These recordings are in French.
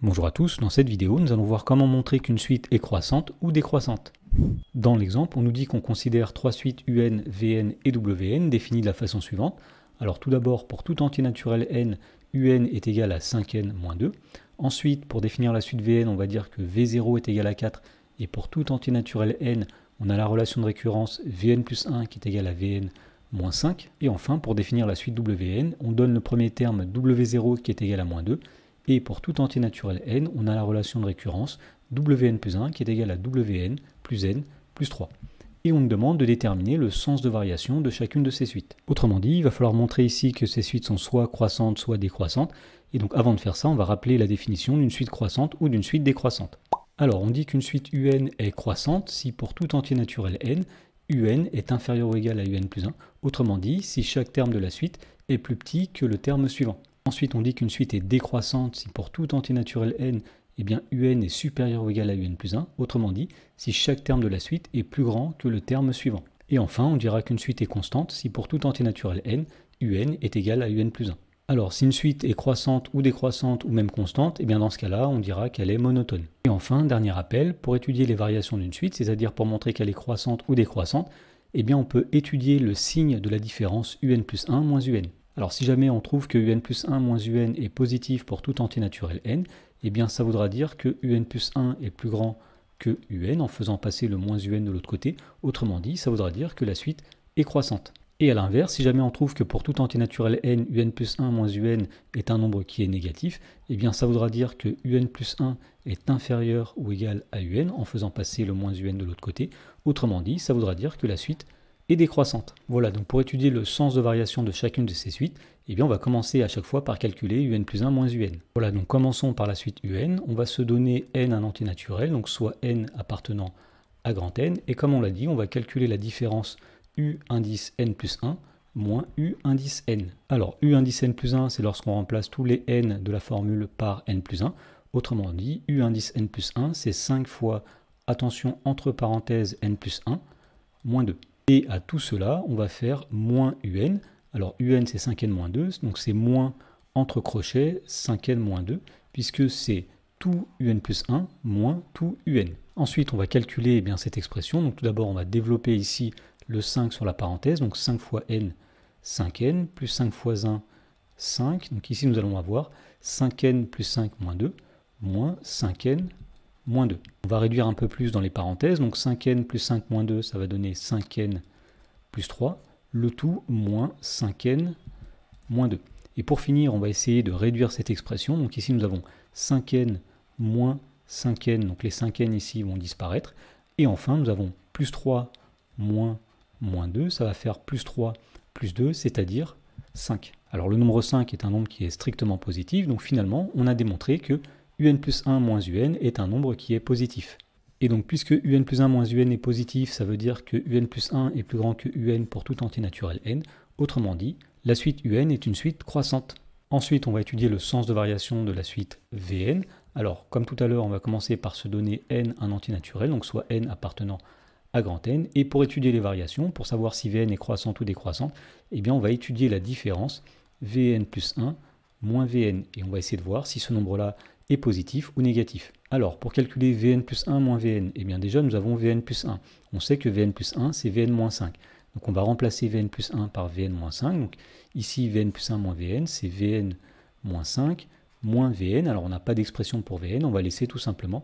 Bonjour à tous, dans cette vidéo nous allons voir comment montrer qu'une suite est croissante ou décroissante. Dans l'exemple, on nous dit qu'on considère trois suites UN, VN et WN définies de la façon suivante. Alors tout d'abord, pour tout entier naturel n, UN est égal à 5n moins 2. Ensuite, pour définir la suite VN, on va dire que V0 est égal à 4 et pour tout entier naturel n, on a la relation de récurrence Vn plus 1 qui est égal à Vn moins 5. Et enfin, pour définir la suite WN, on donne le premier terme W0 qui est égal à moins 2 et pour tout entier naturel n, on a la relation de récurrence Wn plus 1 qui est égale à Wn plus n plus 3. Et on nous demande de déterminer le sens de variation de chacune de ces suites. Autrement dit, il va falloir montrer ici que ces suites sont soit croissantes, soit décroissantes. Et donc avant de faire ça, on va rappeler la définition d'une suite croissante ou d'une suite décroissante. Alors on dit qu'une suite un est croissante si pour tout entier naturel n, un est inférieur ou égal à un plus 1. Autrement dit, si chaque terme de la suite est plus petit que le terme suivant. Ensuite, on dit qu'une suite est décroissante si pour tout naturel n, eh bien un est supérieur ou égal à un plus 1, autrement dit, si chaque terme de la suite est plus grand que le terme suivant. Et enfin, on dira qu'une suite est constante si pour tout naturel n, un est égal à un plus 1. Alors, si une suite est croissante ou décroissante ou même constante, eh bien dans ce cas-là, on dira qu'elle est monotone. Et enfin, dernier rappel, pour étudier les variations d'une suite, c'est-à-dire pour montrer qu'elle est croissante ou décroissante, eh bien on peut étudier le signe de la différence un plus 1 moins un. Alors si jamais on trouve que un plus 1 moins un est positif pour tout entier naturel n, eh bien ça voudra dire que un plus 1 est plus grand que un en faisant passer le moins un de l'autre côté. Autrement dit, ça voudra dire que la suite est croissante. Et à l'inverse, si jamais on trouve que pour tout entier naturel n, un plus 1 moins un est un nombre qui est négatif, eh bien ça voudra dire que un plus 1 est inférieur ou égal à un en faisant passer le moins un de l'autre côté. Autrement dit, ça voudra dire que la suite est et décroissante. Voilà, donc pour étudier le sens de variation de chacune de ces suites, et eh bien on va commencer à chaque fois par calculer un plus 1 moins un. Voilà, donc commençons par la suite un. On va se donner n un entier naturel donc soit n appartenant à grand N, et comme on l'a dit, on va calculer la différence u indice n plus 1 moins u indice n. Alors u indice n plus 1, c'est lorsqu'on remplace tous les n de la formule par n plus 1. Autrement dit, u indice n plus 1, c'est 5 fois, attention, entre parenthèses n plus 1, moins 2. Et à tout cela, on va faire moins un. Alors un c'est 5n moins 2, donc c'est moins entre crochets 5n moins 2, puisque c'est tout un plus 1 moins tout un. Ensuite, on va calculer eh cette expression. Donc tout d'abord, on va développer ici le 5 sur la parenthèse, donc 5 fois n, 5n, plus 5 fois 1, 5. Donc ici, nous allons avoir 5n plus 5 moins 2, moins 5n 2. On va réduire un peu plus dans les parenthèses, donc 5n plus 5 moins 2, ça va donner 5n plus 3, le tout moins 5n moins 2. Et pour finir, on va essayer de réduire cette expression, donc ici nous avons 5n moins 5n, donc les 5n ici vont disparaître, et enfin nous avons plus 3 moins moins 2, ça va faire plus 3 plus 2, c'est-à-dire 5. Alors le nombre 5 est un nombre qui est strictement positif, donc finalement on a démontré que un plus 1 moins un est un nombre qui est positif. Et donc puisque un plus 1 moins un est positif, ça veut dire que un plus 1 est plus grand que un pour tout entier naturel n. Autrement dit, la suite un est une suite croissante. Ensuite, on va étudier le sens de variation de la suite vn. Alors, comme tout à l'heure, on va commencer par se donner n un entier naturel, donc soit n appartenant à grand n. Et pour étudier les variations, pour savoir si vn est croissante ou décroissante, eh bien on va étudier la différence vn plus 1 moins vn. Et on va essayer de voir si ce nombre-là positif ou négatif. Alors, pour calculer Vn plus 1 moins Vn, eh bien déjà nous avons Vn plus 1. On sait que Vn plus 1, c'est Vn moins 5. Donc on va remplacer Vn plus 1 par Vn moins 5. Donc ici, Vn plus 1 moins Vn, c'est Vn moins 5 moins Vn. Alors on n'a pas d'expression pour Vn, on va laisser tout simplement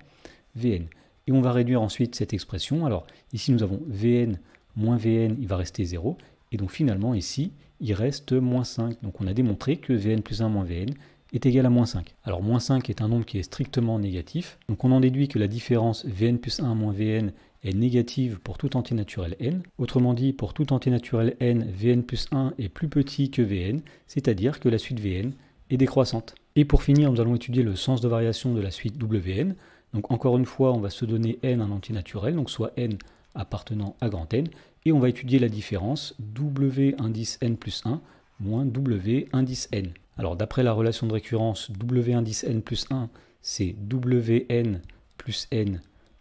Vn. Et on va réduire ensuite cette expression. Alors ici, nous avons Vn moins Vn, il va rester 0. Et donc finalement, ici, il reste moins 5. Donc on a démontré que Vn plus 1 moins Vn, est égal à moins 5. Alors moins 5 est un nombre qui est strictement négatif, donc on en déduit que la différence vn plus 1 moins vn est négative pour tout entier naturel n. Autrement dit, pour tout entier naturel n, vn plus 1 est plus petit que vn, c'est-à-dire que la suite vn est décroissante. Et pour finir, nous allons étudier le sens de variation de la suite wn. Donc encore une fois, on va se donner n un entier naturel, donc soit n appartenant à grand N, et on va étudier la différence W indice N plus 1 moins W indice N. Alors d'après la relation de récurrence, W indice n plus 1, c'est Wn plus n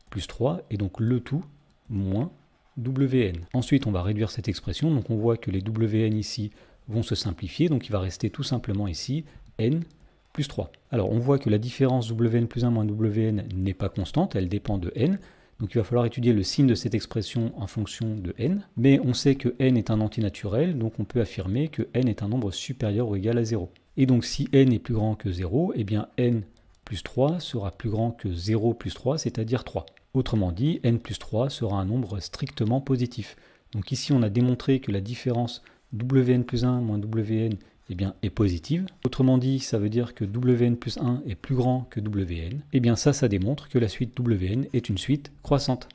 plus 3, et donc le tout moins Wn. Ensuite, on va réduire cette expression, donc on voit que les Wn ici vont se simplifier, donc il va rester tout simplement ici n plus 3. Alors on voit que la différence Wn plus 1 moins Wn n'est pas constante, elle dépend de n, donc il va falloir étudier le signe de cette expression en fonction de n, mais on sait que n est un antinaturel, donc on peut affirmer que n est un nombre supérieur ou égal à 0. Et donc si n est plus grand que 0, eh bien n plus 3 sera plus grand que 0 plus 3, c'est-à-dire 3. Autrement dit, n plus 3 sera un nombre strictement positif. Donc ici, on a démontré que la différence wn plus 1 moins wn eh bien, est positive. Autrement dit, ça veut dire que wn plus 1 est plus grand que wn. Et eh bien ça, ça démontre que la suite wn est une suite croissante.